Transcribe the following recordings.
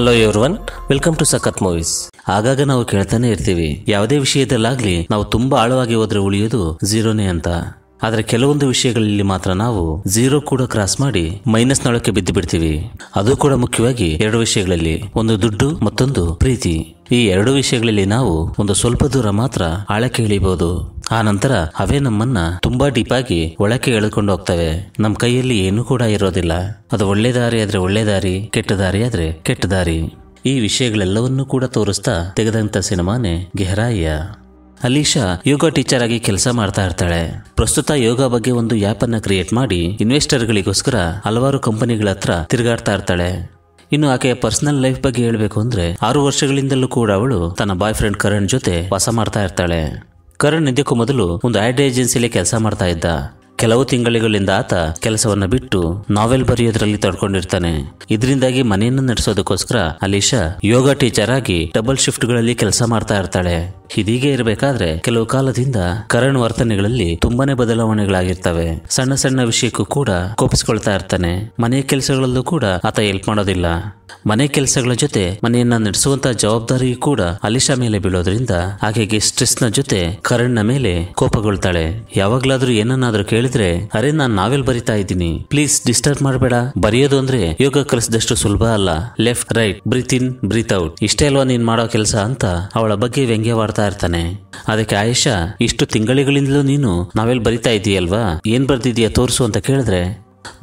hello everyone welcome to ಸಖತ್ movies ಆಗಾಗ ನಾವು ಕೇಳ್ತಾನೆ ಇರ್ತೀವಿ ಯಾವುದೇ ವಿಷಯದಲ್ಲಾಗ್ಲಿ ನಾವು ತುಂಬಾ ಆಳವಾಗಿ ಹೋದ್ರೆ ಉಳಿಯೋದು ಝೀರೋನೇ ಅಂತ ಆದರೆ ಕೆಲವೊಂದು ವಿಷಯಗಳಲ್ಲಿ ಮಾತ್ರ ನಾವು ಝೀರೋ ಕೂಡ ಕ್ರಾಸ್ ಮಾಡಿ ಮೈನಸ್ ನೊಳಕ್ಕೆ ಬಿದ್ದು ಬಿಡ್ತೀವಿ ಅದು ಕೂಡ ಮುಖ್ಯವಾಗಿ ಎರಡು ವಿಷಯಗಳಲ್ಲಿ ಒಂದು ದುಡ್ಡು ಮತ್ತೊಂದು ಪ್ರೀತಿ ಈ ಎರಡು ವಿಷಯಗಳಲ್ಲಿ ನಾವು ಒಂದು ಸ್ವಲ್ಪ ದೂರ ಮಾತ್ರ ಆಳಕ್ಕೆ ಇಳಿಬಹುದು ಆ ನಂತರ ಅವೇ ನಮ್ಮನ್ನ ತುಂಬಾ ಡೀಪಾಗಿ ಒಳಕ್ಕೆ ಎಳೆದುಕೊಂಡು ಹೋಗ್ತವೆ ನಮ್ಮ ಕೈಯಲ್ಲಿ ಏನೂ ಕೂಡ ಇರೋದಿಲ್ಲ ಅದು ಒಳ್ಳೆ ದಾರಿ ಆದ್ರೆ ಒಳ್ಳೆ ದಾರಿ ಕೆಟ್ಟ ದಾರಿ ಆದ್ರೆ ಕೆಟ್ಟ ದಾರಿ ಈ ವಿಷಯಗಳೆಲ್ಲವನ್ನೂ ಕೂಡ ತೋರಿಸ್ತಾ ತೆಗೆದಂತ ಸಿನಿಮಾನೇ ಗೆಹರಾಯ ಅಲೀಶಾ ಯೋಗ ಟೀಚರ್ ಆಗಿ ಕೆಲಸ ಮಾಡ್ತಾ ಇರ್ತಾಳೆ ಪ್ರಸ್ತುತ ಯೋಗ ಬಗ್ಗೆ ಒಂದು ಆ್ಯಪ್ ಅನ್ನ ಕ್ರಿಯೇಟ್ ಮಾಡಿ ಇನ್ವೆಸ್ಟರ್ಗಳಿಗೋಸ್ಕರ ಹಲವಾರು ಕಂಪನಿಗಳ ಹತ್ರ ತಿರುಗಾಡ್ತಾ ಇರ್ತಾಳೆ ಇನ್ನು ಆಕೆಯ ಪರ್ಸನಲ್ ಲೈಫ್ ಬಗ್ಗೆ ಹೇಳಬೇಕು ಅಂದ್ರೆ ಆರು ವರ್ಷಗಳಿಂದಲೂ ಕೂಡ ಅವಳು ತನ್ನ ಬಾಯ್ ಫ್ರೆಂಡ್ ಕರಣ್ ಜೊತೆ ವಾಸ ಮಾಡ್ತಾ ಇರ್ತಾಳೆ ಕರಣ್ ಇದಕ್ಕೂ ಮೊದಲು ಒಂದು ಆಡ್ ಏಜೆನ್ಸಿಲಿ ಕೆಲಸ ಮಾಡ್ತಾ ಇದ್ದ ಕೆಲವು ತಿಂಗಳುಗಳಿಂದ ಆತ ಕೆಲಸವನ್ನು ಬಿಟ್ಟು ನಾವೆಲ್ ಬರೆಯೋದ್ರಲ್ಲಿ ತಡ್ಕೊಂಡಿರ್ತಾನೆ ಇದರಿಂದಾಗಿ ಮನೆಯನ್ನು ನಡೆಸೋದಕ್ಕೋಸ್ಕರ ಅಲಿಶಾ ಯೋಗ ಟೀಚರ್ ಆಗಿ ಡಬಲ್ ಶಿಫ್ಟ್ಗಳಲ್ಲಿ ಕೆಲಸ ಮಾಡ್ತಾ ಇರ್ತಾಳೆ ಹೀಗೆ ಇರಬೇಕಾದ್ರೆ ಕೆಲವು ಕಾಲದಿಂದ ಕರಣ್ ವರ್ತನೆಗಳಲ್ಲಿ ತುಂಬಾನೇ ಬದಲಾವಣೆಗಳಾಗಿರ್ತವೆ ಸಣ್ಣ ಸಣ್ಣ ವಿಷಯಕ್ಕೂ ಕೂಡ ಕೋಪಿಸ್ಕೊಳ್ತಾ ಇರ್ತಾನೆ ಮನೆ ಕೆಲಸಗಳಲ್ಲೂ ಕೂಡ ಆತ ಹೆಲ್ಪ್ ಮಾಡೋದಿಲ್ಲ ಮನೆ ಕೆಲಸಗಳ ಜೊತೆ ಮನೆಯನ್ನ ನಡೆಸುವಂತ ಜವಾಬ್ದಾರಿ ಕೂಡ ಅಲಿಶಾ ಮೇಲೆ ಬೀಳೋದ್ರಿಂದ ಆಕೆಗೆ ಸ್ಟ್ರೆಸ್ ನ ಜೊತೆ ಕರಣ್ ನ ಮೇಲೆ ಕೋಪಗೊಳ್ತಾಳೆ ಯಾವಾಗ್ಲಾದ್ರೂ ಏನನ್ನಾದ್ರೂ ಕೇಳಿದ್ರೆ ಅರೆ ನಾನ್ ನಾವೆಲ್ ಬರಿತಾ ಇದ್ದೀನಿ ಪ್ಲೀಸ್ ಡಿಸ್ಟರ್ಬ್ ಮಾಡಬೇಡ ಬರೆಯೋದು ಅಂದ್ರೆ ಯೋಗ ಕಲಿಸಿದಷ್ಟು ಸುಲಭ ಅಲ್ಲ left right breathe in breathe out ಇಷ್ಟೇ ಅಲ್ವಾ ನೀನ್ ಮಾಡೋ ಕೆಲಸ ಅಂತ ಅವಳ ಬಗ್ಗೆ ವ್ಯಂಗ್ಯವಾಡ್ತಾ ಮಾಡ್ತಾ ಇರ್ತಾನೆ ಅದಕ್ಕೆ ಆಯೇಷಾ ಇಷ್ಟು ತಿಂಗಳಿಗಳಿಂದಲೂ ನೀನು ನಾವೆಲ್ಲಿ ಬರಿತಾ ಇದೀಯಲ್ವಾ ಏನ್ ಬರ್ದಿದ್ಯಾ ತೋರಿಸು ಅಂತ ಕೇಳಿದ್ರೆ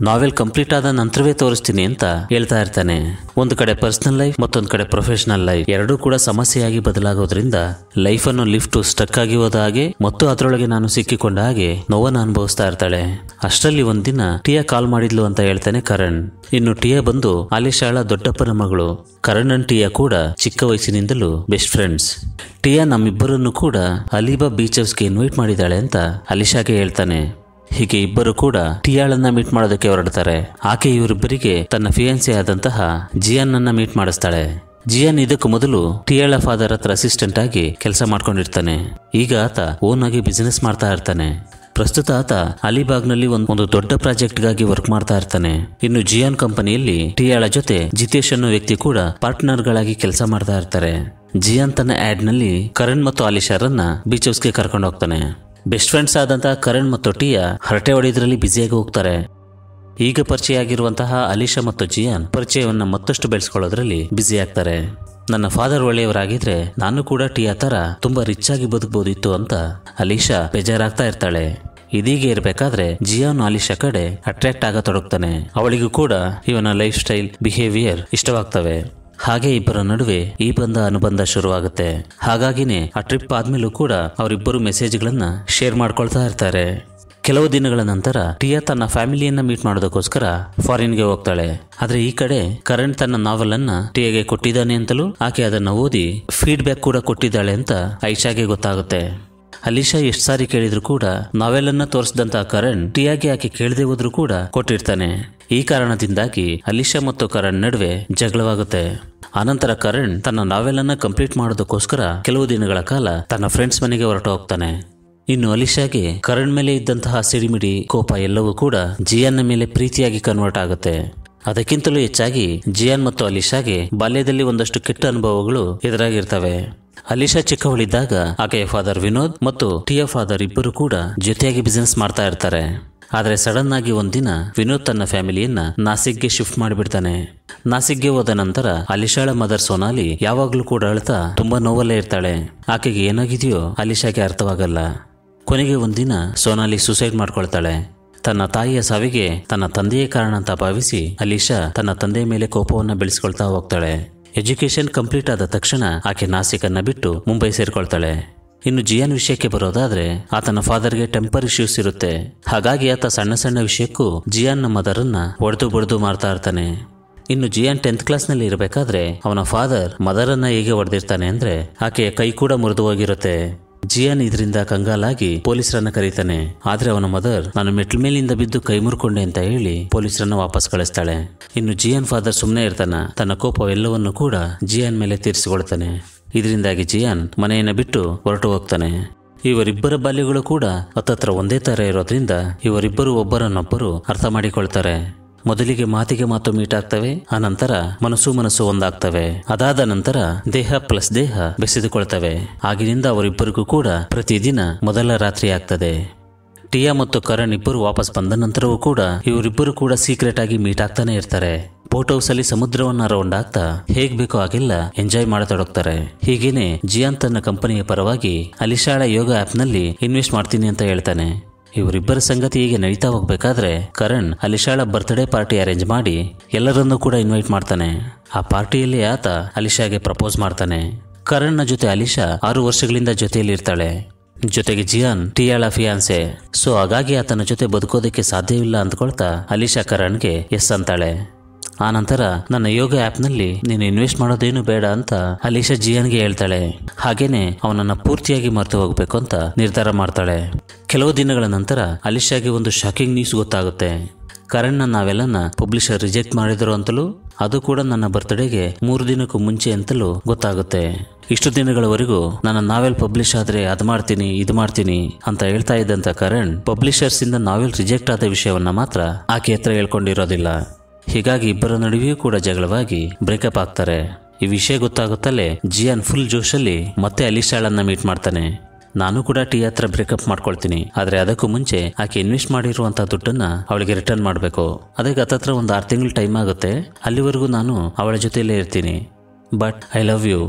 ನಾವೆಲ್ ಕಂಪ್ಲೀಟ್ ಆದ ನಂತರವೇ ತೋರಿಸ್ತೀನಿ ಅಂತ ಹೇಳ್ತಾ ಇರ್ತಾನೆ ಒಂದು ಕಡೆ ಪರ್ಸನಲ್ ಲೈಫ್ ಮತ್ತೊಂದು ಕಡೆ ಪ್ರೊಫೆಷನಲ್ ಲೈಫ್ ಎರಡೂ ಕೂಡ ಸಮಸ್ಯೆಯಾಗಿ ಬದಲಾಗೋದ್ರಿಂದ ಲೈಫ್ ಅನ್ನು ಲಿಫ್ಟ್ ಸ್ಟಕ್ ಆಗಿ ಹೋದ ಹಾಗೆ ಮತ್ತು ಅದರೊಳಗೆ ನಾನು ಸಿಕ್ಕಿಕೊಂಡ ಹಾಗೆ ನೋವನ್ನು ಅನುಭವಿಸ್ತಾ ಇರ್ತಾಳೆ ಅಷ್ಟರಲ್ಲಿ ಒಂದಿನ ಟಿಯಾ ಕಾಲ್ ಮಾಡಿದ್ಲು ಅಂತ ಹೇಳ್ತಾನೆ ಕರಣ್ ಇನ್ನು ಟಿಯಾ ಬಂದು ಅಲಿಶಾಳ ದೊಡ್ಡಪ್ಪನ ಮಗಳು ಕರಣ್ ಅಂಡ್ ಟಿಯಾ ಕೂಡ ಚಿಕ್ಕ ವಯಸ್ಸಿನಿಂದಲೂ ಬೆಸ್ಟ್ ಫ್ರೆಂಡ್ಸ್ ಟಿಯಾ ನಮ್ಮಿಬ್ಬರನ್ನು ಕೂಡ ಅಲಿಬಾ ಬೀಚ್ ಹೌಸ್ಗೆ ಇನ್ವೈಟ್ ಮಾಡಿದ್ದಾಳೆ ಅಂತ ಅಲಿಶಾಗೆ ಹೇಳ್ತಾನೆ ಹೀಗೆ ಇಬ್ಬರು ಕೂಡ ಟಿಯಾಳನ್ನ ಮೀಟ್ ಮಾಡೋದಕ್ಕೆ ಹೊರಡ್ತಾರೆ ಆಕೆ ಇವರಿಬ್ಬರಿಗೆ ತನ್ನ ಫಿಯನ್ಸಿ ಆದಂತಹ ಜಿಯನ್ ಅನ್ನ ಮೀಟ್ ಮಾಡಿಸ್ತಾಳೆ ಜಿಯಾನ್ ಇದಕ್ಕೂ ಮೊದಲು ಟಿಯಾಳ ಫಾದರ್ ಹತ್ರ ಅಸಿಸ್ಟೆಂಟ್ ಆಗಿ ಕೆಲಸ ಮಾಡ್ಕೊಂಡಿರ್ತಾನೆ ಈಗ ಆತ ಓನ್ ಆಗಿ ಬಿಸಿನೆಸ್ ಮಾಡ್ತಾ ಇರ್ತಾನೆ ಪ್ರಸ್ತುತ ಆತ ಅಲಿಬಾಗ್ನಲ್ಲಿ ಒಂದು ಒಂದು ದೊಡ್ಡ ಪ್ರಾಜೆಕ್ಟ್ಗಾಗಿ ವರ್ಕ್ ಮಾಡ್ತಾ ಇರ್ತಾನೆ ಇನ್ನು ಜಿಯಾನ್ ಕಂಪನಿಯಲ್ಲಿ ಟಿಯಾಳ ಜೊತೆ ಜಿತೇಶ್ ಅನ್ನೋ ವ್ಯಕ್ತಿ ಕೂಡ ಪಾರ್ಟ್ನರ್ಗಳಾಗಿ ಕೆಲಸ ಮಾಡ್ತಾ ಇರ್ತಾರೆ ಜಿಯಾನ್ ತನ್ನ ನಲ್ಲಿ ಕರಣ್ ಮತ್ತು ಅನ್ನ ಬೀಚ್ ಹೌಸ್ಗೆ ಕರ್ಕೊಂಡು ಹೋಗ್ತಾನೆ ಬೆಸ್ಟ್ ಫ್ರೆಂಡ್ಸ್ ಆದಂತಹ ಕರಣ್ ಮತ್ತು ಟಿಯಾ ಹರಟೆ ಹೊಡೆಯೋದ್ರಲ್ಲಿ ಬ್ಯುಸಿಯಾಗಿ ಹೋಗ್ತಾರೆ ಈಗ ಪರಿಚಯ ಆಗಿರುವಂತಹ ಅಲಿಶಾ ಮತ್ತು ಜಿಯಾನ್ ಪರಿಚಯವನ್ನು ಮತ್ತಷ್ಟು ಬೆಳೆಸ್ಕೊಳ್ಳೋದ್ರಲ್ಲಿ ಬ್ಯುಸಿ ಆಗ್ತಾರೆ ನನ್ನ ಫಾದರ್ ಒಳ್ಳೆಯವರಾಗಿದ್ರೆ ನಾನು ಕೂಡ ಟಿಯಾ ತರ ತುಂಬಾ ರಿಚ್ ಆಗಿ ಬದುಕಬಹುದಿತ್ತು ಅಂತ ಅಲಿಶಾ ಬೇಜಾರಾಗ್ತಾ ಇರ್ತಾಳೆ ಇದೀಗ ಇರಬೇಕಾದ್ರೆ ಜಿಯಾನ್ ಅಲಿಶಾ ಕಡೆ ಅಟ್ರಾಕ್ಟ್ ಆಗತೊಡಗ್ತಾನೆ ಅವಳಿಗೂ ಕೂಡ ಇವನ ಲೈಫ್ ಸ್ಟೈಲ್ ಬಿಹೇವಿಯರ್ ಇಷ್ಟವಾಗ್ತವೆ ಹಾಗೆ ಇಬ್ಬರ ನಡುವೆ ಈ ಬಂಧ ಅನುಬಂಧ ಶುರುವಾಗುತ್ತೆ ಹಾಗಾಗಿನೇ ಆ ಟ್ರಿಪ್ ಆದ್ಮೇಲೂ ಕೂಡ ಅವರಿಬ್ಬರು ಮೆಸೇಜ್ಗಳನ್ನ ಶೇರ್ ಮಾಡ್ಕೊಳ್ತಾ ಇರ್ತಾರೆ ಕೆಲವು ದಿನಗಳ ನಂತರ ಟಿಯಾ ತನ್ನ ಫ್ಯಾಮಿಲಿಯನ್ನ ಮೀಟ್ ಮಾಡೋದಕ್ಕೋಸ್ಕರ ಫಾರಿನ್ಗೆ ಹೋಗ್ತಾಳೆ ಆದರೆ ಈ ಕಡೆ ಕರಣ್ ತನ್ನ ನಾವೆಲ್ ಅನ್ನ ಟಿಯಾಗೆ ಕೊಟ್ಟಿದ್ದಾನೆ ಅಂತಲೂ ಆಕೆ ಅದನ್ನ ಓದಿ ಫೀಡ್ಬ್ಯಾಕ್ ಕೂಡ ಕೊಟ್ಟಿದ್ದಾಳೆ ಅಂತ ಐಶಾಗೆ ಗೊತ್ತಾಗುತ್ತೆ ಅಲಿಶಾ ಎಷ್ಟು ಸಾರಿ ಕೇಳಿದ್ರು ಕೂಡ ನಾವೆಲ್ಲನ್ನ ತೋರಿಸಿದಂತ ಕರಣ್ ಟಿಯಾಗಿ ಆಕೆ ಕೇಳದೆ ಹೋದ್ರು ಕೂಡ ಕೊಟ್ಟಿರ್ತಾನೆ ಈ ಕಾರಣದಿಂದಾಗಿ ಅಲಿಶಾ ಮತ್ತು ಕರಣ್ ನಡುವೆ ಜಗಳವಾಗುತ್ತೆ ಅನಂತರ ಕರಣ್ ತನ್ನ ಅನ್ನ ಕಂಪ್ಲೀಟ್ ಮಾಡೋದಕ್ಕೋಸ್ಕರ ಕೆಲವು ದಿನಗಳ ಕಾಲ ತನ್ನ ಫ್ರೆಂಡ್ಸ್ ಮನೆಗೆ ಹೊರಟು ಹೋಗ್ತಾನೆ ಇನ್ನು ಅಲಿಶಾಗೆ ಕರಣ್ ಮೇಲೆ ಇದ್ದಂತಹ ಸಿಡಿಮಿಡಿ ಕೋಪ ಎಲ್ಲವೂ ಕೂಡ ಜಿಯನ್ನ ಮೇಲೆ ಪ್ರೀತಿಯಾಗಿ ಕನ್ವರ್ಟ್ ಆಗುತ್ತೆ ಅದಕ್ಕಿಂತಲೂ ಹೆಚ್ಚಾಗಿ ಜಿಯಾನ್ ಮತ್ತು ಅಲಿಶಾಗೆ ಬಾಲ್ಯದಲ್ಲಿ ಒಂದಷ್ಟು ಕೆಟ್ಟ ಅನುಭವಗಳು ಎದುರಾಗಿರ್ತವೆ ಅಲಿಶಾ ಚಿಕ್ಕವಳಿದ್ದಾಗ ಆಕೆಯ ಫಾದರ್ ವಿನೋದ್ ಮತ್ತು ಟಿಯ ಫಾದರ್ ಇಬ್ಬರು ಕೂಡ ಜೊತೆಯಾಗಿ ಬಿಸಿನೆಸ್ ಮಾಡ್ತಾ ಇರ್ತಾರೆ ಆದರೆ ಸಡನ್ ಆಗಿ ಒಂದಿನ ವಿನೋದ್ ತನ್ನ ಫ್ಯಾಮಿಲಿಯನ್ನ ನಾಸಿಕ್ಗೆ ಶಿಫ್ಟ್ ಮಾಡಿಬಿಡ್ತಾನೆ ನಾಸಿಕ್ಗೆ ಹೋದ ನಂತರ ಅಲಿಶಾಳ ಮದರ್ ಸೋನಾಲಿ ಯಾವಾಗಲೂ ಕೂಡ ಅಳ್ತಾ ತುಂಬಾ ನೋವಲ್ಲೇ ಇರ್ತಾಳೆ ಆಕೆಗೆ ಏನಾಗಿದೆಯೋ ಅಲಿಶಾಗೆ ಅರ್ಥವಾಗಲ್ಲ ಕೊನೆಗೆ ಒಂದಿನ ಸೋನಾಲಿ ಸೂಸೈಡ್ ಮಾಡ್ಕೊಳ್ತಾಳೆ ತನ್ನ ತಾಯಿಯ ಸಾವಿಗೆ ತನ್ನ ತಂದೆಯೇ ಕಾರಣ ಅಂತ ಭಾವಿಸಿ ಅಲಿಶಾ ತನ್ನ ತಂದೆಯ ಮೇಲೆ ಕೋಪವನ್ನು ಬೆಳೆಸ್ಕೊಳ್ತಾ ಹೋಗ್ತಾಳೆ ಎಜುಕೇಷನ್ ಕಂಪ್ಲೀಟ್ ಆದ ತಕ್ಷಣ ಆಕೆ ನಾಸಿಕನ್ನ ಬಿಟ್ಟು ಮುಂಬೈ ಸೇರಿಕೊಳ್ತಾಳೆ ಇನ್ನು ಜಿಯಾನ್ ವಿಷಯಕ್ಕೆ ಬರೋದಾದ್ರೆ ಆತನ ಫಾದರ್ಗೆ ಟೆಂಪರ್ ಇಶ್ಯೂಸ್ ಇರುತ್ತೆ ಹಾಗಾಗಿ ಆತ ಸಣ್ಣ ಸಣ್ಣ ವಿಷಯಕ್ಕೂ ಜಿಯಾನ್ ಮದರನ್ನು ಮದರನ್ನ ಒಡೆದು ಬಡ್ದು ಮಾರ್ತಾ ಇರ್ತಾನೆ ಇನ್ನು ಜಿಯಾನ್ ಟೆಂತ್ ಕ್ಲಾಸ್ನಲ್ಲಿ ಇರಬೇಕಾದ್ರೆ ಅವನ ಫಾದರ್ ಮದರನ್ನ ಹೇಗೆ ಹೊಡೆದಿರ್ತಾನೆ ಅಂದ್ರೆ ಆಕೆಯ ಕೈ ಕೂಡ ಮುರಿದು ಹೋಗಿರುತ್ತೆ ಜಿಯಾನ್ ಇದರಿಂದ ಕಂಗಾಲಾಗಿ ಪೊಲೀಸರನ್ನ ಕರೀತಾನೆ ಆದ್ರೆ ಅವನ ಮದರ್ ನಾನು ಮೆಟ್ಲ ಮೇಲಿಂದ ಬಿದ್ದು ಕೈ ಮುರ್ಕೊಂಡೆ ಅಂತ ಹೇಳಿ ಪೊಲೀಸರನ್ನ ವಾಪಸ್ ಕಳಿಸ್ತಾಳೆ ಇನ್ನು ಜಿಯಾನ್ ಫಾದರ್ ಸುಮ್ಮನೆ ಇರ್ತಾನ ತನ್ನ ಎಲ್ಲವನ್ನೂ ಕೂಡ ಜಿಯಾನ್ ಮೇಲೆ ತೀರಿಸಿಕೊಳ್ತಾನೆ ಇದರಿಂದಾಗಿ ಜಿಯಾನ್ ಮನೆಯನ್ನ ಬಿಟ್ಟು ಹೊರಟು ಹೋಗ್ತಾನೆ ಇವರಿಬ್ಬರ ಬಾಲ್ಯಗಳು ಕೂಡ ಹತ್ತತ್ರ ಒಂದೇ ತರ ಇರೋದ್ರಿಂದ ಇವರಿಬ್ಬರು ಒಬ್ಬರನ್ನೊಬ್ಬರು ಅರ್ಥ ಮಾಡಿಕೊಳ್ತಾರೆ ಮೊದಲಿಗೆ ಮಾತಿಗೆ ಮಾತು ಮೀಟ್ ಆಗ್ತವೆ ಆನಂತರ ಮನಸ್ಸು ಮನಸ್ಸು ಒಂದಾಗ್ತವೆ ಅದಾದ ನಂತರ ದೇಹ ಪ್ಲಸ್ ದೇಹ ಬೆಸೆದುಕೊಳ್ತವೆ ಆಗಿನಿಂದ ಅವರಿಬ್ಬರಿಗೂ ಕೂಡ ಪ್ರತಿದಿನ ಮೊದಲ ರಾತ್ರಿ ಆಗ್ತದೆ ಟಿಯಾ ಮತ್ತು ಕರಣ್ ಇಬ್ಬರು ವಾಪಸ್ ಬಂದ ನಂತರವೂ ಕೂಡ ಇವರಿಬ್ಬರು ಕೂಡ ಸೀಕ್ರೆಟ್ ಆಗಿ ಮೀಟ್ ಆಗ್ತಾನೆ ಇರ್ತಾರೆ ಬೋಟ್ ಹೌಸ್ ಅಲ್ಲಿ ಸಮುದ್ರವನ್ನ ರೌಂಡ್ ಆಗ್ತಾ ಹೇಗ್ ಬೇಕೋ ಹಾಗೆಲ್ಲ ಎಂಜಾಯ್ ಮಾಡತೊಡಗ್ತಾರೆ ಹೀಗೇನೆ ಜಿಯಾನ್ ತನ್ನ ಕಂಪನಿಯ ಪರವಾಗಿ ಅಲಿಶಾಳ ಯೋಗ ಆಪ್ ನಲ್ಲಿ ಇನ್ವೆಸ್ಟ್ ಮಾಡ್ತೀನಿ ಅಂತ ಹೇಳ್ತಾನೆ ಇವರಿಬ್ಬರ ಸಂಗತಿ ಹೀಗೆ ನಡೀತಾ ಹೋಗ್ಬೇಕಾದ್ರೆ ಕರಣ್ ಅಲಿಶಾಳ ಬರ್ತ್ಡೇ ಪಾರ್ಟಿ ಅರೇಂಜ್ ಮಾಡಿ ಎಲ್ಲರನ್ನೂ ಕೂಡ ಇನ್ವೈಟ್ ಮಾಡ್ತಾನೆ ಆ ಪಾರ್ಟಿಯಲ್ಲಿ ಆತ ಅಲಿಶಾಗೆ ಪ್ರಪೋಸ್ ಮಾಡ್ತಾನೆ ಕರಣ್ನ ಜೊತೆ ಅಲಿಶಾ ಆರು ವರ್ಷಗಳಿಂದ ಜೊತೆಯಲ್ಲಿ ಇರ್ತಾಳೆ ಜೊತೆಗೆ ಜಿಯಾನ್ ಟಿಯಾಳ ಫಿಯಾನ್ಸೆ ಸೊ ಹಾಗಾಗಿ ಆತನ ಜೊತೆ ಬದುಕೋದಕ್ಕೆ ಸಾಧ್ಯವಿಲ್ಲ ಅಂದ್ಕೊಳ್ತಾ ಅಲಿಶಾ ಕರಣ್ಗೆ ಎಸ್ ಅಂತಾಳೆ ಆ ನಂತರ ನನ್ನ ಯೋಗ ಆ್ಯಪ್ನಲ್ಲಿ ನೀನು ಇನ್ವೆಸ್ಟ್ ಮಾಡೋದೇನು ಬೇಡ ಅಂತ ಅಲಿಶಾ ಜಿಯಾನ್ಗೆ ಹೇಳ್ತಾಳೆ ಹಾಗೇನೆ ಅವನನ್ನು ಪೂರ್ತಿಯಾಗಿ ಮರೆತು ಹೋಗ್ಬೇಕು ಅಂತ ನಿರ್ಧಾರ ಮಾಡ್ತಾಳೆ ಕೆಲವು ದಿನಗಳ ನಂತರ ಅಲಿಶಾಗೆ ಒಂದು ಶಾಕಿಂಗ್ ನ್ಯೂಸ್ ಗೊತ್ತಾಗುತ್ತೆ ಕರಣ್ ನಾವೆಲ್ಲನ ಪಬ್ಲಿಷರ್ ರಿಜೆಕ್ಟ್ ಮಾಡಿದ್ರು ಅಂತಲೂ ಅದು ಕೂಡ ನನ್ನ ಬರ್ತ್ಡೇಗೆ ಮೂರು ದಿನಕ್ಕೂ ಮುಂಚೆ ಅಂತಲೂ ಗೊತ್ತಾಗುತ್ತೆ ಇಷ್ಟು ದಿನಗಳವರೆಗೂ ನನ್ನ ನಾವೆಲ್ ಪಬ್ಲಿಷ್ ಆದರೆ ಅದು ಮಾಡ್ತೀನಿ ಇದು ಮಾಡ್ತೀನಿ ಅಂತ ಹೇಳ್ತಾ ಇದ್ದಂಥ ಕರಣ್ ಪಬ್ಲಿಷರ್ಸಿಂದ ನಾವೆಲ್ ರಿಜೆಕ್ಟ್ ಆದ ವಿಷಯವನ್ನ ಮಾತ್ರ ಆಕೆ ಹತ್ರ ಹೇಳ್ಕೊಂಡಿರೋದಿಲ್ಲ ಹೀಗಾಗಿ ಇಬ್ಬರ ನಡುವೆಯೂ ಕೂಡ ಜಗಳವಾಗಿ ಬ್ರೇಕಪ್ ಆಗ್ತಾರೆ ಈ ವಿಷಯ ಗೊತ್ತಾಗುತ್ತಲೇ ಜಿಯಾನ್ ಫುಲ್ ಜೋಶಲ್ಲಿ ಮತ್ತೆ ಅಲಿಶಾಳನ್ನ ಮೀಟ್ ಮಾಡ್ತಾನೆ ನಾನು ಕೂಡ ಟಿ ಹತ್ರ ಬ್ರೇಕಪ್ ಮಾಡ್ಕೊಳ್ತೀನಿ ಆದರೆ ಅದಕ್ಕೂ ಮುಂಚೆ ಆಕೆ ಇನ್ವೆಸ್ಟ್ ಮಾಡಿರುವಂತಹ ದುಡ್ಡನ್ನ ಅವಳಿಗೆ ರಿಟರ್ನ್ ಮಾಡಬೇಕು ಅದಕ್ಕೆ ಹತ್ತತ್ರ ಒಂದು ಆರು ತಿಂಗಳು ಟೈಮ್ ಆಗುತ್ತೆ ಅಲ್ಲಿವರೆಗೂ ನಾನು ಅವಳ ಜೊತೆಯಲ್ಲೇ ಇರ್ತೀನಿ ಬಟ್ ಐ ಲವ್ ಯು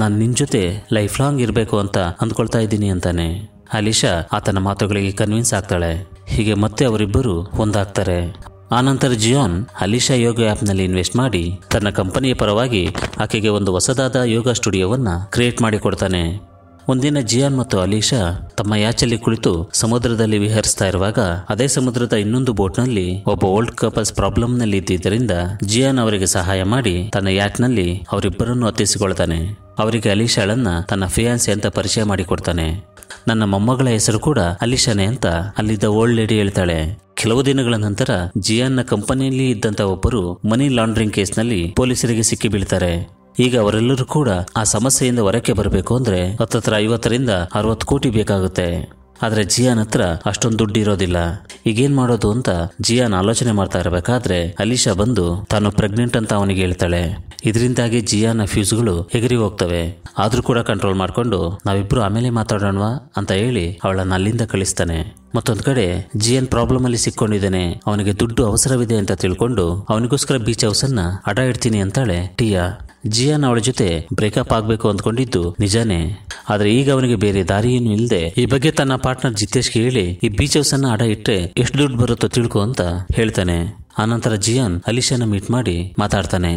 ನಾನು ನಿನ್ನ ಜೊತೆ ಲೈಫ್ ಲಾಂಗ್ ಇರಬೇಕು ಅಂತ ಅಂದ್ಕೊಳ್ತಾ ಇದ್ದೀನಿ ಅಂತಾನೆ ಅಲಿಶಾ ಆತನ ಮಾತುಗಳಿಗೆ ಕನ್ವಿನ್ಸ್ ಆಗ್ತಾಳೆ ಹೀಗೆ ಮತ್ತೆ ಅವರಿಬ್ಬರು ಒಂದಾಗ್ತಾರೆ ಆನಂತರ ಜಿಯಾನ್ ಅಲಿಶಾ ಯೋಗ ಆ್ಯಪ್ನಲ್ಲಿ ಇನ್ವೆಸ್ಟ್ ಮಾಡಿ ತನ್ನ ಕಂಪನಿಯ ಪರವಾಗಿ ಆಕೆಗೆ ಒಂದು ಹೊಸದಾದ ಯೋಗ ಸ್ಟುಡಿಯೋವನ್ನು ಕ್ರಿಯೇಟ್ ಮಾಡಿಕೊಡ್ತಾನೆ ಒಂದಿನ ಜಿಯಾನ್ ಮತ್ತು ಅಲೀಶಾ ತಮ್ಮ ಯಾಚಲ್ಲಿ ಕುಳಿತು ಸಮುದ್ರದಲ್ಲಿ ವಿಹರಿಸ್ತಾ ಇರುವಾಗ ಅದೇ ಸಮುದ್ರದ ಇನ್ನೊಂದು ಬೋಟ್ನಲ್ಲಿ ಒಬ್ಬ ಓಲ್ಡ್ ಕಪಲ್ಸ್ ಪ್ರಾಬ್ಲಮ್ನಲ್ಲಿ ಇದ್ದಿದ್ದರಿಂದ ಜಿಯಾನ್ ಅವರಿಗೆ ಸಹಾಯ ಮಾಡಿ ತನ್ನ ಯಾಟ್ನಲ್ಲಿ ಅವರಿಬ್ಬರನ್ನು ಹತ್ತಿಸಿಕೊಳ್ತಾನೆ ಅವರಿಗೆ ಅಲೀಶಾಳನ್ನು ತನ್ನ ಫಿಯಾನ್ಸಿ ಅಂತ ಪರಿಚಯ ಮಾಡಿಕೊಡ್ತಾನೆ ನನ್ನ ಮೊಮ್ಮಗಳ ಹೆಸರು ಕೂಡ ಅಲಿಶಾನೆ ಅಂತ ಅಲ್ಲಿದ್ದ ಓಲ್ಡ್ ಲೇಡಿ ಹೇಳ್ತಾಳೆ ಕೆಲವು ದಿನಗಳ ನಂತರ ಜಿಯಾನ್ನ ಕಂಪನಿಯಲ್ಲಿ ಇದ್ದಂತ ಒಬ್ಬರು ಮನಿ ಲಾಂಡ್ರಿಂಗ್ ಕೇಸ್ನಲ್ಲಿ ಪೊಲೀಸರಿಗೆ ಸಿಕ್ಕಿ ಬೀಳ್ತಾರೆ ಈಗ ಅವರೆಲ್ಲರೂ ಕೂಡ ಆ ಸಮಸ್ಯೆಯಿಂದ ಹೊರಕ್ಕೆ ಬರಬೇಕು ಅಂದ್ರೆ ಹತ್ತತ್ರ ಐವತ್ತರಿಂದ ಅರವತ್ತು ಕೋಟಿ ಬೇಕಾಗುತ್ತೆ ಆದರೆ ಜಿಯಾನ್ ಹತ್ರ ಅಷ್ಟೊಂದು ದುಡ್ಡು ಇರೋದಿಲ್ಲ ಈಗೇನ್ ಮಾಡೋದು ಅಂತ ಜಿಯಾನ್ ಆಲೋಚನೆ ಮಾಡ್ತಾ ಇರಬೇಕಾದ್ರೆ ಅಲಿಶಾ ಬಂದು ತಾನು ಪ್ರೆಗ್ನೆಂಟ್ ಅಂತ ಅವನಿಗೆ ಹೇಳ್ತಾಳೆ ಇದರಿಂದಾಗಿ ಜಿಯಾನ್ ಫ್ಯೂಸ್ಗಳು ಹೆಗರಿ ಹೋಗ್ತವೆ ಆದ್ರೂ ಕೂಡ ಕಂಟ್ರೋಲ್ ಮಾಡಿಕೊಂಡು ನಾವಿಬ್ರು ಆಮೇಲೆ ಮಾತಾಡೋಣವಾ ಅಂತ ಹೇಳಿ ಅವಳನ್ನ ಅಲ್ಲಿಂದ ಕಳಿಸ್ತಾನೆ ಮತ್ತೊಂದು ಕಡೆ ಜಿಯನ್ ಪ್ರಾಬ್ಲಮ್ ಅಲ್ಲಿ ಸಿಕ್ಕೊಂಡಿದ್ದಾನೆ ಅವನಿಗೆ ದುಡ್ಡು ಅವಸರವಿದೆ ಅಂತ ತಿಳ್ಕೊಂಡು ಅವನಿಗೋಸ್ಕರ ಬೀಚ್ ಹೌಸ್ ಅನ್ನ ಅಡ ಇಡ್ತೀನಿ ಅಂತಾಳೆ ಟಿಯಾ ಜಿಯಾನ್ ಅವಳ ಜೊತೆ ಬ್ರೇಕಪ್ ಆಗಬೇಕು ಅಂದ್ಕೊಂಡಿದ್ದು ನಿಜಾನೇ ಆದರೆ ಈಗ ಅವನಿಗೆ ಬೇರೆ ದಾರಿಯೇನು ಇಲ್ಲದೆ ಈ ಬಗ್ಗೆ ತನ್ನ ಪಾರ್ಟ್ನರ್ ಜಿತೇಶ್ಗೆ ಹೇಳಿ ಈ ಬೀಚ್ ಹೌಸ್ ಅನ್ನ ಅಡ ಇಟ್ಟರೆ ಎಷ್ಟು ದುಡ್ಡು ಬರುತ್ತೋ ತಿಳ್ಕೊ ಅಂತ ಹೇಳ್ತಾನೆ ಆನಂತರ ಜಿಯಾನ್ ಅಲಿಶಾನ ಮೀಟ್ ಮಾಡಿ ಮಾತಾಡ್ತಾನೆ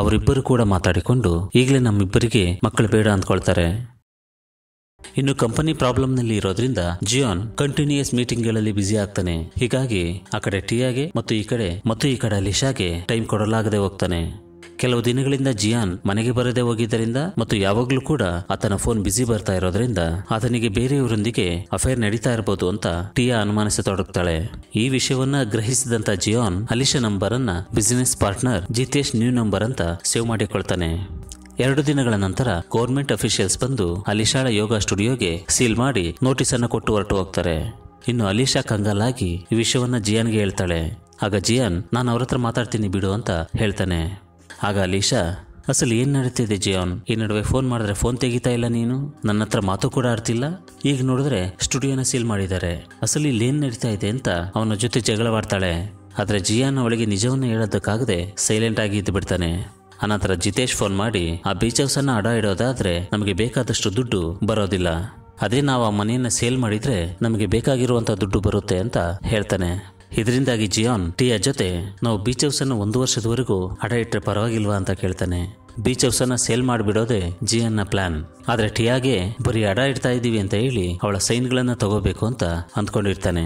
ಅವರಿಬ್ಬರು ಕೂಡ ಮಾತಾಡಿಕೊಂಡು ಈಗಲೇ ನಮ್ಮಿಬ್ಬರಿಗೆ ಮಕ್ಕಳು ಬೇಡ ಅಂದ್ಕೊಳ್ತಾರೆ ಇನ್ನು ಕಂಪನಿ ಪ್ರಾಬ್ಲಮ್ನಲ್ಲಿ ಇರೋದ್ರಿಂದ ಜಿಯಾನ್ ಕಂಟಿನ್ಯೂಯಸ್ ಮೀಟಿಂಗ್ಗಳಲ್ಲಿ ಬ್ಯುಸಿ ಆಗ್ತಾನೆ ಹೀಗಾಗಿ ಆ ಕಡೆ ಟಿಯಾಗೆ ಮತ್ತು ಈ ಕಡೆ ಮತ್ತು ಈ ಕಡೆ ಅಲಿಶಾಗೆ ಟೈಮ್ ಕೊಡಲಾಗದೆ ಹೋಗ್ತಾನೆ ಕೆಲವು ದಿನಗಳಿಂದ ಜಿಯಾನ್ ಮನೆಗೆ ಬರದೆ ಹೋಗಿದ್ದರಿಂದ ಮತ್ತು ಯಾವಾಗ್ಲೂ ಕೂಡ ಆತನ ಫೋನ್ ಬಿಸಿ ಬರ್ತಾ ಇರೋದ್ರಿಂದ ಆತನಿಗೆ ಬೇರೆಯವರೊಂದಿಗೆ ಅಫೇರ್ ನಡೀತಾ ಇರಬಹುದು ಅಂತ ಟಿಯಾ ಅನುಮಾನಿಸತೊಡಗ್ತಾಳೆ ಈ ವಿಷಯವನ್ನ ಗ್ರಹಿಸಿದಂತ ಜಿಯಾನ್ ಅಲಿಶಾ ನಂಬರ್ ಅನ್ನ business partner Jitesh new number ಅಂತ ಸೇವ್ ಮಾಡಿಕೊಳ್ತಾನೆ ಎರಡು ದಿನಗಳ ನಂತರ ಗೌರ್ಮೆಂಟ್ ಅಫಿಷಿಯಲ್ಸ್ ಬಂದು ಅಲಿಶಾಳ ಯೋಗ ಸ್ಟುಡಿಯೋಗೆ ಸೀಲ್ ಮಾಡಿ ನೋಟಿಸ್ ಅನ್ನು ಕೊಟ್ಟು ಹೊರಟು ಹೋಗ್ತಾರೆ ಇನ್ನು ಅಲಿಶಾ ಕಂಗಾಲಾಗಿ ಈ ವಿಷಯವನ್ನ ಜಿಯಾನ್ಗೆ ಹೇಳ್ತಾಳೆ ಆಗ ಜಿಯಾನ್ ನಾನು ಅವ್ರ ಹತ್ರ ಮಾತಾಡ್ತೀನಿ ಬಿಡು ಅಂತ ಹೇಳ್ತಾನೆ ಆಗ ಅಲೀಶಾ ಅಸಲು ಏನು ನಡೀತಿದೆ ಜಿಯಾನ್ ಈ ನಡುವೆ ಫೋನ್ ಮಾಡಿದ್ರೆ ಫೋನ್ ತೆಗಿತಾ ಇಲ್ಲ ನೀನು ನನ್ನ ಹತ್ರ ಮಾತು ಕೂಡ ಆಡ್ತಿಲ್ಲ ಈಗ ನೋಡಿದ್ರೆ ಸ್ಟುಡಿಯೋನ ಸೀಲ್ ಮಾಡಿದ್ದಾರೆ ಅಸಲು ಇಲ್ಲಿ ಏನು ನಡೀತಾ ಇದೆ ಅಂತ ಅವನ ಜೊತೆ ಜಗಳವಾಡ್ತಾಳೆ ಆದರೆ ಜಿಯಾನ್ ಅವಳಿಗೆ ನಿಜವನ್ನು ಹೇಳೋದಕ್ಕಾಗದೆ ಸೈಲೆಂಟ್ ಆಗಿ ಇದ್ದು ಬಿಡ್ತಾನೆ ಅನಂತರ ಜಿತೇಶ್ ಫೋನ್ ಮಾಡಿ ಆ ಬೀಚ್ ಹೌಸನ್ನು ಅಡ ಇಡೋದಾದ್ರೆ ನಮಗೆ ಬೇಕಾದಷ್ಟು ದುಡ್ಡು ಬರೋದಿಲ್ಲ ಅದೇ ನಾವು ಆ ಮನೆಯನ್ನು ಸೇಲ್ ಮಾಡಿದರೆ ನಮಗೆ ಬೇಕಾಗಿರುವಂಥ ದುಡ್ಡು ಬರುತ್ತೆ ಅಂತ ಹೇಳ್ತಾನೆ ಇದರಿಂದಾಗಿ ಜಿಯಾನ್ ಟಿಯಾ ಜೊತೆ ನಾವು ಬೀಚ್ ಹೌಸ್ ಅನ್ನು ಒಂದು ವರ್ಷದವರೆಗೂ ಹಡ ಇಟ್ಟರೆ ಪರವಾಗಿಲ್ವಾ ಅಂತ ಕೇಳ್ತಾನೆ ಬೀಚ್ ಹೌಸ್ ಅನ್ನ ಸೇಲ್ ಮಾಡಿಬಿಡೋದೆ ಜಿಯನ್ನ ಪ್ಲಾನ್ ಆದ್ರೆ ಟಿಯಾಗೆ ಬರೀ ಅಡ ಇಡ್ತಾ ಇದ್ದೀವಿ ಅಂತ ಹೇಳಿ ಅವಳ ಸೈನ್ಗಳನ್ನ ತಗೋಬೇಕು ಅಂತ ಅಂದ್ಕೊಂಡಿರ್ತಾನೆ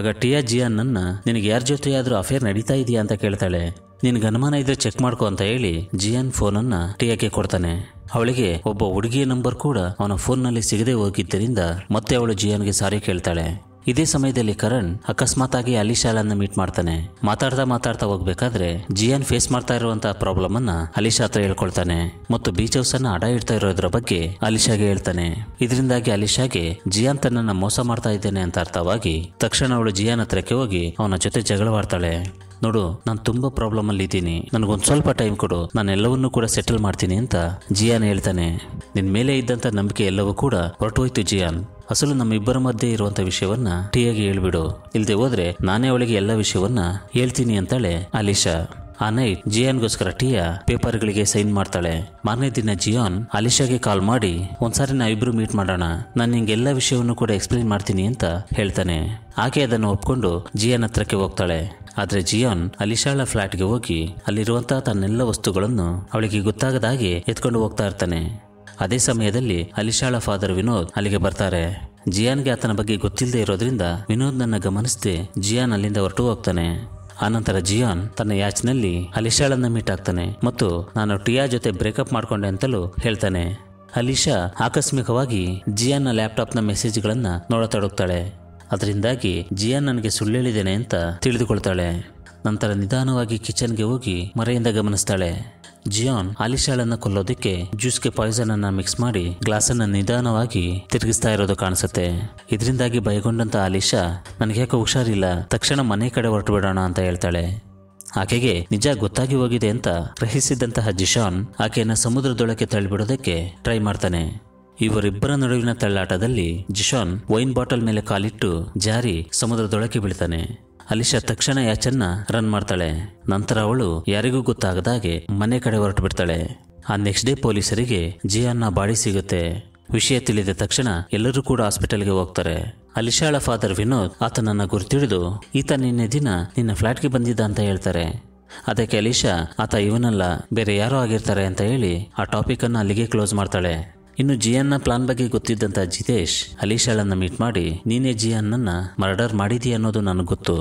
ಆಗ ಟಿಯಾ ಜಿಯಾನ್ ನನ್ನ ನಿನಗೆ ಯಾರ ಜೊತೆಯಾದರೂ ಅಫೇರ್ ನಡೀತಾ ಇದೆಯಾ ಅಂತ ಕೇಳ್ತಾಳೆ ನಿನ್ಗೆ ಅನುಮಾನ ಇದ್ರೆ ಚೆಕ್ ಮಾಡ್ಕೋ ಅಂತ ಹೇಳಿ ಜಿಯಾನ್ ಫೋನನ್ನು ಟಿಯಾಕೆ ಕೊಡ್ತಾನೆ ಅವಳಿಗೆ ಒಬ್ಬ ಹುಡುಗಿಯ ನಂಬರ್ ಕೂಡ ಅವನ ಫೋನ್ನಲ್ಲಿ ಸಿಗದೆ ಹೋಗಿದ್ದರಿಂದ ಮತ್ತೆ ಅವಳು ಜಿಯಾನ್ಗೆ ಸಾರಿ ಕೇಳ್ತಾಳೆ ಇದೇ ಸಮಯದಲ್ಲಿ ಕರಣ್ ಅಕಸ್ಮಾತ್ ಆಗಿ ಅಲಿಶಾಲನ್ನ ಮೀಟ್ ಮಾಡ್ತಾನೆ ಮಾತಾಡ್ತಾ ಮಾತಾಡ್ತಾ ಹೋಗ್ಬೇಕಾದ್ರೆ ಜಿಯಾನ್ ಫೇಸ್ ಮಾಡ್ತಾ ಇರುವಂತಹ ಪ್ರಾಬ್ಲಮ್ ಅನ್ನ ಅಲಿಶಾ ಹತ್ರ ಹೇಳ್ಕೊಳ್ತಾನೆ ಮತ್ತು ಬೀಚ್ ಹೌಸ್ ಅನ್ನ ಅಡ ಇಡ್ತಾ ಇರೋದ್ರ ಬಗ್ಗೆ ಅಲಿಶಾಗೆ ಹೇಳ್ತಾನೆ ಇದರಿಂದಾಗಿ ಅಲಿಶಾಗೆ ಜಿಯಾನ್ ತನ್ನ ಮೋಸ ಮಾಡ್ತಾ ಇದ್ದೇನೆ ಅಂತ ಅರ್ಥವಾಗಿ ತಕ್ಷಣ ಅವಳು ಜಿಯಾನ್ ಹತ್ರಕ್ಕೆ ಹೋಗಿ ಅವನ ಜೊತೆ ಜಗಳವಾಡ್ತಾಳೆ ನೋಡು ನಾನು ತುಂಬಾ ಪ್ರಾಬ್ಲಮ್ ಅಲ್ಲಿ ಇದ್ದೀನಿ ನನಗೊಂದು ಸ್ವಲ್ಪ ಟೈಮ್ ಕೊಡು ನಾನು ಎಲ್ಲವನ್ನೂ ಕೂಡ ಸೆಟಲ್ ಮಾಡ್ತೀನಿ ಅಂತ ಜಿಯಾನ್ ಹೇಳ್ತಾನೆ ನಿನ್ ಮೇಲೆ ಇದ್ದಂತ ನಂಬಿಕೆ ಎಲ್ಲವೂ ಕೂಡ ಹೊರಟೋಯ್ತು ಜಿಯಾನ್ ಅಸಲು ನಮ್ಮಿಬ್ಬರ ಮಧ್ಯೆ ಇರುವಂತ ವಿಷಯವನ್ನ ಟಿಯಾಗೆ ಹೇಳ್ಬಿಡು ಇಲ್ದೆ ಹೋದ್ರೆ ನಾನೇ ಅವಳಿಗೆ ಎಲ್ಲ ವಿಷಯವನ್ನ ಹೇಳ್ತೀನಿ ಅಂತಾಳೆ ಅಲಿಶಾ ಆ ನೈಟ್ ಜಿಯಾನ್ಗೋಸ್ಕರ ಟಿಯಾ ಪೇಪರ್ಗಳಿಗೆ ಸೈನ್ ಮಾಡ್ತಾಳೆ ಮಾರನೇ ದಿನ ಜಿಯಾನ್ ಅಲಿಶಾಗೆ ಕಾಲ್ ಮಾಡಿ ಒಂದ್ಸಾರಿ ನಾವಿಬ್ರು ಮೀಟ್ ಮಾಡೋಣ ನಾನು ನಿಂಗೆ ಎಲ್ಲ ವಿಷಯವನ್ನು ಕೂಡ ಎಕ್ಸ್ಪ್ಲೈನ್ ಮಾಡ್ತೀನಿ ಅಂತ ಹೇಳ್ತಾನೆ ಆಕೆ ಅದನ್ನು ಒಪ್ಕೊಂಡು ಜಿಯಾನ್ ಹತ್ರಕ್ಕೆ ಹೋಗ್ತಾಳೆ ಆದ್ರೆ ಜಿಯಾನ್ ಅಲಿಶಾಳ ಫ್ಲಾಟ್ಗೆ ಹೋಗಿ ಅಲ್ಲಿರುವಂತಹ ತನ್ನೆಲ್ಲ ವಸ್ತುಗಳನ್ನು ಅವಳಿಗೆ ಗೊತ್ತಾಗದಾಗೆ ಎತ್ಕೊಂಡು ಹೋಗ್ತಾ ಇರ್ತಾನೆ ಅದೇ ಸಮಯದಲ್ಲಿ ಅಲಿಶಾಳ ಫಾದರ್ ವಿನೋದ್ ಅಲ್ಲಿಗೆ ಬರ್ತಾರೆ ಜಿಯಾನ್ಗೆ ಆತನ ಬಗ್ಗೆ ಗೊತ್ತಿಲ್ಲದೆ ಇರೋದ್ರಿಂದ ವಿನೋದ್ ನನ್ನ ಗಮನಿಸದೆ ಜಿಯಾನ್ ಅಲ್ಲಿಂದ ಹೊರಟು ಹೋಗ್ತಾನೆ ಆನಂತರ ಜಿಯಾನ್ ತನ್ನ ಯಾಚ್ನಲ್ಲಿ ಅಲಿಶಾಳನ್ನು ಮೀಟ್ ಆಗ್ತಾನೆ ಮತ್ತು ನಾನು ಟಿಯಾ ಜೊತೆ ಬ್ರೇಕಪ್ ಮಾಡಿಕೊಂಡೆ ಅಂತಲೂ ಹೇಳ್ತಾನೆ ಅಲಿಶಾ ಆಕಸ್ಮಿಕವಾಗಿ ಜಿಯಾನ್ನ ಲ್ಯಾಪ್ಟಾಪ್ನ ಮೆಸೇಜ್ಗಳನ್ನು ನೋಡತೊಡಗ್ತಾಳೆ ಅದರಿಂದಾಗಿ ಜಿಯಾನ್ ನನಗೆ ಸುಳ್ಳೇಳಿದ್ದೇನೆ ಅಂತ ತಿಳಿದುಕೊಳ್ತಾಳೆ ನಂತರ ನಿಧಾನವಾಗಿ ಕಿಚನ್ಗೆ ಹೋಗಿ ಮರೆಯಿಂದ ಗಮನಿಸ್ತಾಳೆ ಜಿಯಾನ್ ಅಲಿಶಾಳನ್ನ ಕೊಲ್ಲೋದಕ್ಕೆ ಜ್ಯೂಸ್ಗೆ ಪಾಯ್ಸನ್ ಅನ್ನ ಮಿಕ್ಸ್ ಮಾಡಿ ಗ್ಲಾಸ್ ಅನ್ನ ನಿಧಾನವಾಗಿ ತಿರುಗಿಸ್ತಾ ಇರೋದು ಕಾಣಿಸುತ್ತೆ ಇದರಿಂದಾಗಿ ಭಯಗೊಂಡಂತ ಅಲಿಶಾ ನನಗೆ ಹುಷಾರಿಲ್ಲ ತಕ್ಷಣ ಮನೆ ಕಡೆ ಹೊರಟು ಬಿಡೋಣ ಅಂತ ಹೇಳ್ತಾಳೆ ಆಕೆಗೆ ನಿಜ ಗೊತ್ತಾಗಿ ಹೋಗಿದೆ ಅಂತ ಗ್ರಹಿಸಿದಂತಹ ಜಿಶಾನ್ ಆಕೆಯನ್ನ ಸಮುದ್ರದೊಳಕ್ಕೆ ತಳ್ಳಿಬಿಡೋದಕ್ಕೆ ಟ್ರೈ ಮಾಡ್ತಾನೆ ಇವರಿಬ್ಬರ ನಡುವಿನ ತಳ್ಳಾಟದಲ್ಲಿ ಜಿಶಾನ್ ವೈನ್ ಬಾಟಲ್ ಮೇಲೆ ಕಾಲಿಟ್ಟು ಜಾರಿ ಸಮುದ್ರದೊಳಕ್ಕೆ ಬೀಳ್ತಾನೆ ಅಲಿಶಾ ತಕ್ಷಣ ಯಾಚನ್ನ ರನ್ ಮಾಡ್ತಾಳೆ ನಂತರ ಅವಳು ಯಾರಿಗೂ ಗೊತ್ತಾಗದಾಗೆ ಮನೆ ಕಡೆ ಹೊರಟು ಬಿಡ್ತಾಳೆ ಆ ನೆಕ್ಸ್ಟ್ ಡೇ ಪೊಲೀಸರಿಗೆ ಜಿಯಾನ್ನ ಬಾಡಿ ಸಿಗುತ್ತೆ ವಿಷಯ ತಿಳಿದ ತಕ್ಷಣ ಎಲ್ಲರೂ ಕೂಡ ಹಾಸ್ಪಿಟಲ್ಗೆ ಹೋಗ್ತಾರೆ ಅಲಿಶಾಳ ಫಾದರ್ ವಿನೋದ್ ಆತನನ್ನ ಗುರುತಿಡಿದು ಈತ ನಿನ್ನೆ ದಿನ ನಿನ್ನ ಫ್ಲಾಟ್ಗೆ ಬಂದಿದ್ದ ಅಂತ ಹೇಳ್ತಾರೆ ಅದಕ್ಕೆ ಅಲಿಶಾ ಆತ ಇವನಲ್ಲ ಬೇರೆ ಯಾರೋ ಆಗಿರ್ತಾರೆ ಅಂತ ಹೇಳಿ ಆ ಟಾಪಿಕನ್ನು ಅಲ್ಲಿಗೆ ಕ್ಲೋಸ್ ಮಾಡ್ತಾಳೆ ಇನ್ನು ಜಿಯಾನ್ನ ಪ್ಲಾನ್ ಬಗ್ಗೆ ಗೊತ್ತಿದ್ದಂತ ಜಿತೇಶ್ ಅಲಿಶಾಳನ್ನ ಮೀಟ್ ಮಾಡಿ ನೀನೇ ಜಿಯಾನ್ನ ಮರ್ಡರ್ ಮಾಡಿದೀಯ ಅನ್ನೋದು ನನಗೆ ಗೊತ್ತು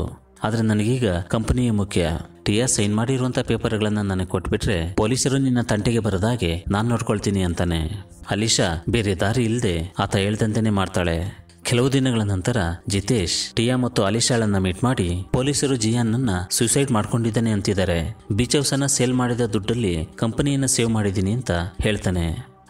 ಆದರೆ ನನಗೀಗ ಕಂಪನಿಯ ಮುಖ್ಯ ಟಿಯಾ ಸೈನ್ ಮಾಡಿರುವಂಥ ಪೇಪರ್ಗಳನ್ನು ನನಗೆ ಕೊಟ್ಬಿಟ್ರೆ ಪೊಲೀಸರು ನಿನ್ನ ತಂಟೆಗೆ ಬರೋದಾಗೆ ನಾನು ನೋಡ್ಕೊಳ್ತೀನಿ ಅಂತಾನೆ ಅಲಿಶಾ ಬೇರೆ ದಾರಿ ಇಲ್ಲದೆ ಆತ ಹೇಳ್ದಂತೆಯೇ ಮಾಡ್ತಾಳೆ ಕೆಲವು ದಿನಗಳ ನಂತರ ಜಿತೇಶ್ ಟಿಯಾ ಮತ್ತು ಅಲಿಶಾಳನ್ನ ಮೀಟ್ ಮಾಡಿ ಪೊಲೀಸರು ಜಿಯಾನ್ನ ಸುಸೈಡ್ ಮಾಡ್ಕೊಂಡಿದ್ದಾನೆ ಅಂತಿದ್ದಾರೆ ಬೀಚ್ ಹೌಸನ್ನ ಸೇಲ್ ಮಾಡಿದ ದುಡ್ಡಲ್ಲಿ ಕಂಪನಿಯನ್ನ ಸೇವ್ ಮಾಡಿದ್ದೀನಿ ಅಂತ ಹೇಳ್ತಾನೆ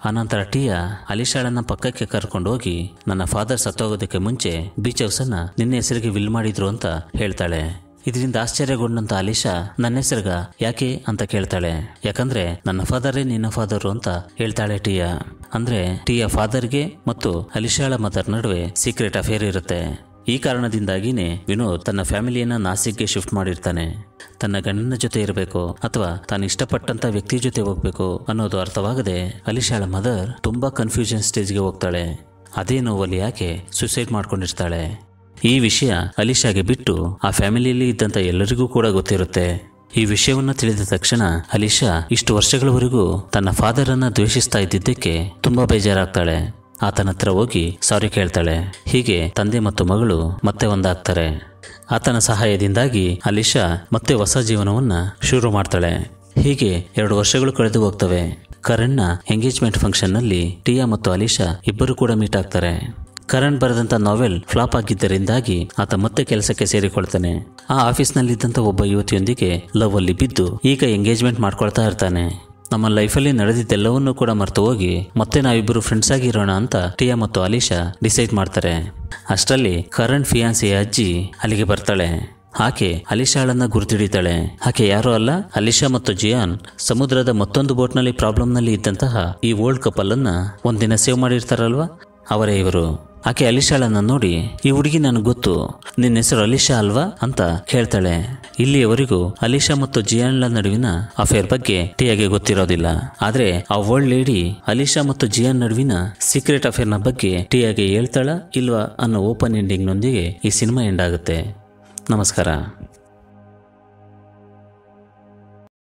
ಆನಂತರ ಟಿಯಾ ಅಲಿಶಾಳನ್ನ ಪಕ್ಕಕ್ಕೆ ಕರ್ಕೊಂಡು ಹೋಗಿ ನನ್ನ ಫಾದರ್ ಸತ್ತೋಗೋದಕ್ಕೆ ಮುಂಚೆ ಬೀಚ್ ಹೌಸನ್ನ ನಿನ್ನ ಹೆಸರಿಗೆ ವಿಲ್ ಮಾಡಿದ್ರು ಅಂತ ಹೇಳ್ತಾಳೆ ಇದರಿಂದ ಆಶ್ಚರ್ಯಗೊಂಡಂತ ಅಲಿಶಾ ನನ್ನ ಹೆಸರುಗ ಯಾಕೆ ಅಂತ ಕೇಳ್ತಾಳೆ ಯಾಕಂದ್ರೆ ನನ್ನ ಫಾದರೇ ನಿನ್ನ ಫಾದರು ಅಂತ ಹೇಳ್ತಾಳೆ ಟಿಯಾ ಅಂದ್ರೆ ಟಿಯಾ ಫಾದರ್ಗೆ ಮತ್ತು ಅಲಿಶಾಳ ಮದರ್ ನಡುವೆ ಸೀಕ್ರೆಟ್ ಅಫೇರ್ ಇರುತ್ತೆ ಈ ಕಾರಣದಿಂದಾಗಿನೇ ವಿನೋದ್ ತನ್ನ ಫ್ಯಾಮಿಲಿಯನ್ನ ನಾಸಿಕ್ಗೆ ಶಿಫ್ಟ್ ಮಾಡಿರ್ತಾನೆ ತನ್ನ ಗಂಡನ ಜೊತೆ ಇರಬೇಕು ಅಥವಾ ತಾನು ಇಷ್ಟಪಟ್ಟಂತ ವ್ಯಕ್ತಿ ಜೊತೆ ಹೋಗ್ಬೇಕು ಅನ್ನೋದು ಅರ್ಥವಾಗದೆ ಅಲಿಶಾಳ ಮದರ್ ತುಂಬಾ ಕನ್ಫ್ಯೂಷನ್ ಸ್ಟೇಜ್ಗೆ ಹೋಗ್ತಾಳೆ ಅದೇ ನೋವಲ್ಲಿ ಯಾಕೆ ಸೂಸೈಡ್ ಮಾಡ್ಕೊಂಡಿರ್ತಾಳೆ ಈ ವಿಷಯ ಅಲಿಶಾಗೆ ಬಿಟ್ಟು ಆ ಫ್ಯಾಮಿಲಿಯಲ್ಲಿ ಇದ್ದಂಥ ಎಲ್ಲರಿಗೂ ಕೂಡ ಗೊತ್ತಿರುತ್ತೆ ಈ ವಿಷಯವನ್ನು ತಿಳಿದ ತಕ್ಷಣ ಅಲಿಶಾ ಇಷ್ಟು ವರ್ಷಗಳವರೆಗೂ ತನ್ನ ಫಾದರನ್ನು ದ್ವೇಷಿಸ್ತಾ ಇದ್ದಿದ್ದಕ್ಕೆ ತುಂಬಾ ಬೇಜಾರಾಗ್ತಾಳೆ ಆತನ ಹತ್ರ ಹೋಗಿ ಸಾರಿ ಕೇಳ್ತಾಳೆ ಹೀಗೆ ತಂದೆ ಮತ್ತು ಮಗಳು ಮತ್ತೆ ಒಂದಾಗ್ತಾರೆ ಆತನ ಸಹಾಯದಿಂದಾಗಿ ಅಲಿಶಾ ಮತ್ತೆ ಹೊಸ ಜೀವನವನ್ನು ಶುರು ಮಾಡ್ತಾಳೆ ಹೀಗೆ ಎರಡು ವರ್ಷಗಳು ಕಳೆದು ಹೋಗ್ತವೆ ಕರಣ್ನ ಎಂಗೇಜ್ಮೆಂಟ್ ಫಂಕ್ಷನ್ನಲ್ಲಿ ಟಿಯಾ ಮತ್ತು ಅಲಿಶಾ ಇಬ್ಬರು ಕೂಡ ಮೀಟ್ ಆಗ್ತಾರೆ ಕರಣ್ ಬರೆದಂಥ ನಾವೆಲ್ ಫ್ಲಾಪ್ ಆಗಿದ್ದರಿಂದಾಗಿ ಆತ ಮತ್ತೆ ಕೆಲಸಕ್ಕೆ ಸೇರಿಕೊಳ್ತಾನೆ ಆ ಆಫೀಸ್ನಲ್ಲಿದ್ದಂಥ ಒಬ್ಬ ಯುವತಿಯೊಂದಿಗೆ ಲವ್ ಅಲ್ಲಿ ಬಿದ್ದು ಈಗ ಎಂಗೇಜ್ಮೆಂಟ್ ಮಾಡ್ಕೊಳ್ತಾ ಇರ್ತಾನೆ ನಮ್ಮ ಲೈಫಲ್ಲಿ ನಡೆದಿದ್ದೆಲ್ಲವನ್ನೂ ಕೂಡ ಮರೆತು ಹೋಗಿ ಮತ್ತೆ ನಾವಿಬ್ಬರು ಫ್ರೆಂಡ್ಸ್ ಆಗಿರೋಣ ಅಂತ ಟಿಯಾ ಮತ್ತು ಅಲಿಶಾ ಡಿಸೈಡ್ ಮಾಡ್ತಾರೆ ಅಷ್ಟರಲ್ಲಿ ಕರಣ್ ಫಿಯಾನ್ಸಿಯ ಅಜ್ಜಿ ಅಲ್ಲಿಗೆ ಬರ್ತಾಳೆ ಆಕೆ ಅಲಿಶಾಳನ್ನ ಗುರುತಿಡಿತಾಳೆ ಆಕೆ ಯಾರೋ ಅಲ್ಲ ಅಲಿಶಾ ಮತ್ತು ಜಿಯಾನ್ ಸಮುದ್ರದ ಮತ್ತೊಂದು ಬೋಟ್ನಲ್ಲಿ ಪ್ರಾಬ್ಲಮ್ನಲ್ಲಿ ಇದ್ದಂತಹ ಈ ವರ್ಲ್ಡ್ ಕಪ್ ಅಲ್ಲನ್ನ ಒಂದಿನ ಸೇವ್ ಮಾಡಿರ್ತಾರಲ್ವಾ ಅವರೇ ಇವರು ಆಕೆ ಅಲಿಶಾಳನ್ನ ನೋಡಿ ಈ ಹುಡುಗಿ ನನಗೆ ಗೊತ್ತು ನಿನ್ನ ಹೆಸರು ಅಲಿಶಾ ಅಲ್ವಾ ಅಂತ ಹೇಳ್ತಾಳೆ ಇಲ್ಲಿಯವರೆಗೂ ಅಲಿಶಾ ಮತ್ತು ಜಿಯಾನ್ಲ ನಡುವಿನ ಅಫೇರ್ ಬಗ್ಗೆ ಟಿಯಾಗೆ ಗೊತ್ತಿರೋದಿಲ್ಲ ಆದ್ರೆ ಆ ಓಲ್ಡ್ ಲೇಡಿ ಅಲಿಶಾ ಮತ್ತು ಜಿಯಾನ್ ನಡುವಿನ ಸೀಕ್ರೆಟ್ ಅಫೇರ್ನ ಬಗ್ಗೆ ಟಿಯಾಗೆ ಹೇಳ್ತಾಳ ಇಲ್ವಾ ಅನ್ನೋ ಓಪನ್ ಎಂಡಿಂಗ್ನೊಂದಿಗೆ ಈ ಸಿನಿಮಾ ಎಂಡ್ ಆಗುತ್ತೆ ನಮಸ್ಕಾರ